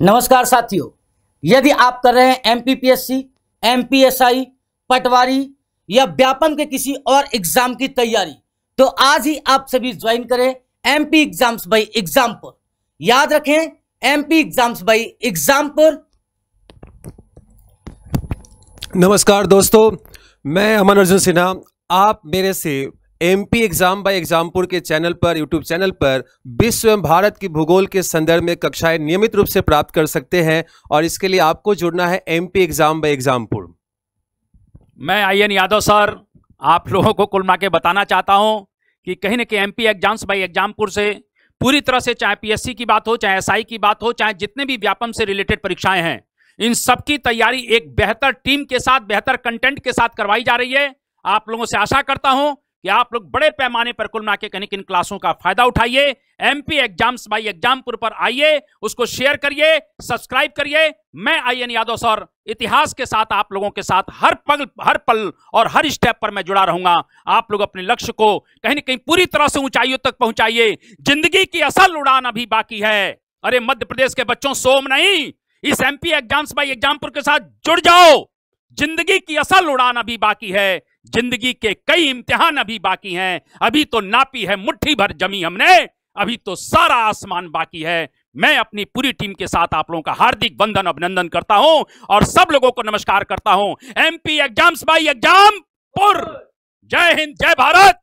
नमस्कार साथियों यदि आप कर रहे हैं एमपीपीएससी, एमपीएसआई, पटवारी या व्यापम के किसी और एग्जाम की तैयारी तो आज ही आप सभी ज्वाइन करें एमपी एग्जाम्स बाई एग्जामपुर याद रखें एमपी एग्जाम्स बाई एग्जामपुर नमस्कार दोस्तों मैं अमन अर्जुन सिन्हा आप मेरे से एमपी एग्जाम बाय एग्जामपुर के चैनल पर यूट्यूब चैनल पर विश्व एवं भारत की भूगोल के संदर्भ में कक्षाएं नियमित रूप से प्राप्त कर सकते हैं और इसके लिए आपको जुड़ना है एमपी एग्जाम बाय एग्जामपुर मैं आई एन यादव सर आप लोगों को कुल के बताना चाहता हूँ कि कहीं ना कहीं एम पी एग्जाम्स बाई एग्जामपुर से पूरी तरह से चाहे पी की बात हो चाहे एसआई की बात हो चाहे जितने भी व्यापम से रिलेटेड परीक्षाएं हैं इन सब की तैयारी एक बेहतर टीम के साथ बेहतर कंटेंट के साथ करवाई जा रही है आप लोगों से आशा करता हूं कि आप लोग बड़े पैमाने पर कुल मिलाकर के किन क्लासों का फायदा उठाइए एमपी एग्जाम्स बाई एग्जामपुर पर आइए उसको शेयर करिए सब्सक्राइब करिए मैं आई एन यादव सर इतिहास के साथ आप लोगों के साथ हर पल हर पल और हर स्टेप पर मैं जुड़ा रहूंगा आप लोग अपने लक्ष्य को कहीं ना कहीं पूरी तरह से ऊंचाइयों तक पहुंचाइए जिंदगी की असल उड़ान अभी बाकी है अरे मध्य प्रदेश के बच्चों सोम नहीं इस एमपी एग्जाम्स बाई एग्जामपुर के साथ जुड़ जाओ जिंदगी की असल उड़ान अभी बाकी है जिंदगी के कई इम्तिहान अभी बाकी हैं अभी तो नापी है मुट्ठी भर जमी हमने अभी तो सारा आसमान बाकी है मैं अपनी पूरी टीम के साथ आप लोगों का हार्दिक बंधन अभिनंदन करता हूं और सब लोगों को नमस्कार करता हूं एमपी एग्जाम्स बाई एग्जाम पुर जय हिंद जय भारत